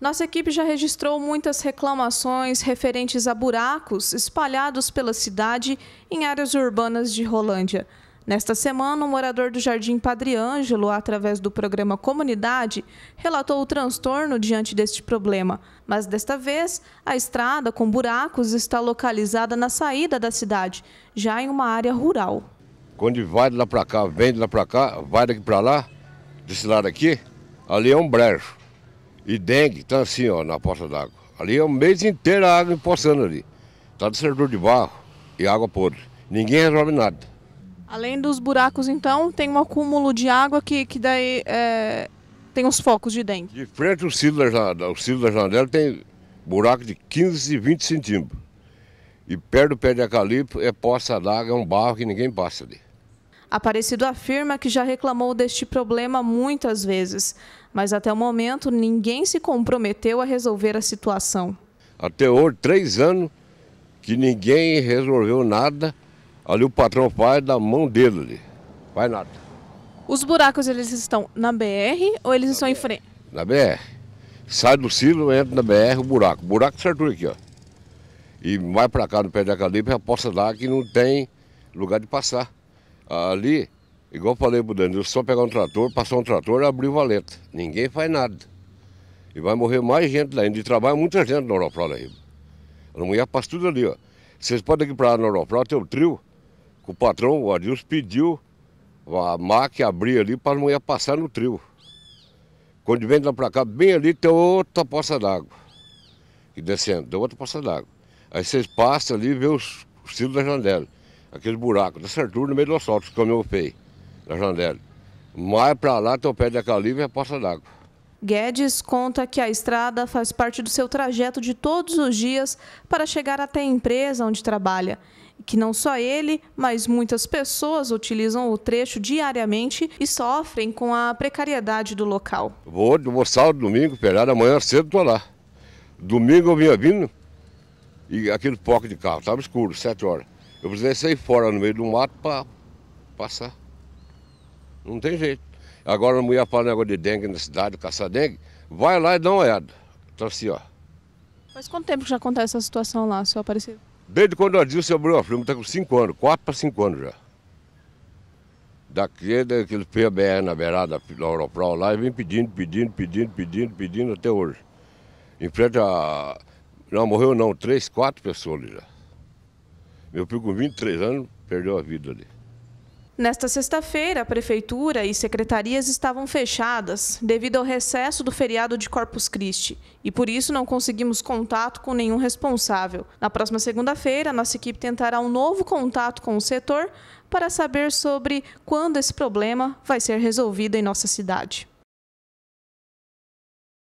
Nossa equipe já registrou muitas reclamações referentes a buracos espalhados pela cidade em áreas urbanas de Rolândia. Nesta semana, um morador do Jardim Padre Ângelo, através do programa Comunidade, relatou o transtorno diante deste problema. Mas desta vez, a estrada com buracos está localizada na saída da cidade, já em uma área rural. Quando vai de lá para cá, vem de lá para cá, vai daqui para lá, desse lado aqui, ali é um brejo e dengue, tá assim, ó, na poça d'água. Ali é um mês inteiro a água empoçando ali. Tá de servidor de barro e água podre. Ninguém resolve nada. Além dos buracos, então, tem um acúmulo de água que, que daí é, tem uns focos de dengue. De frente ao silo da janela, o silo da janela tem buraco de 15 e 20 centímetros. E perto do pé de eucalipto é poça d'água, é um barro que ninguém passa ali. Aparecido afirma que já reclamou deste problema muitas vezes, mas até o momento ninguém se comprometeu a resolver a situação. Até hoje, três anos que ninguém resolveu nada. Ali o patrão faz da mão dele ali. Faz nada. Os buracos eles estão na BR ou eles na estão BR. em frente? Na BR. Sai do silo, entra na BR, o buraco. O buraco certinho aqui, ó. E vai para cá no pé da calibre a poça dar que não tem lugar de passar. Ali, igual falei pro Danilo, só pegar um trator, passar um trator e abrir o valeta. Ninguém faz nada. E vai morrer mais gente lá ainda. E trabalha muita gente na Oropral aí. A é mulher passa tudo ali, ó. Vocês podem ir para lá na tem um trio. Que o patrão, o Adilson, pediu a máquina abrir ali para a mulher passar no trio. Quando vem lá para cá, bem ali tem outra poça d'água. E descendo, tem outra poça d'água. Aí vocês passam ali e vê os, os da janela aquele buraco do Sertura no meio do asfalto, que o feio, na janela. Mais para lá tem o pé da Calibre e a Poça d'Água. Guedes conta que a estrada faz parte do seu trajeto de todos os dias para chegar até a empresa onde trabalha. E que não só ele, mas muitas pessoas utilizam o trecho diariamente e sofrem com a precariedade do local. Vou, vou sábado, domingo, pegar amanhã cedo estou lá. Domingo eu vinha vindo e aquele poque de carro estava escuro, sete horas. Eu precisei sair fora no meio do mato para passar. Não tem jeito. Agora a mulher fala negócio de dengue na cidade, caçar dengue. Vai lá e dá uma olhada. Então assim, ó. Faz quanto tempo que já acontece essa situação lá, seu Aparecido? Desde quando eu disse, o seu Bruno Filme está com 5 anos, 4 para 5 anos já. Daqui, daquele PBR na beirada da Europral lá, e vem pedindo, pedindo, pedindo, pedindo, pedindo até hoje. Em frente a. Não morreu não, três, quatro pessoas ali já. Meu filho, com 23 anos, perdeu a vida ali. Nesta sexta-feira, a prefeitura e secretarias estavam fechadas devido ao recesso do feriado de Corpus Christi e por isso não conseguimos contato com nenhum responsável. Na próxima segunda-feira, nossa equipe tentará um novo contato com o setor para saber sobre quando esse problema vai ser resolvido em nossa cidade.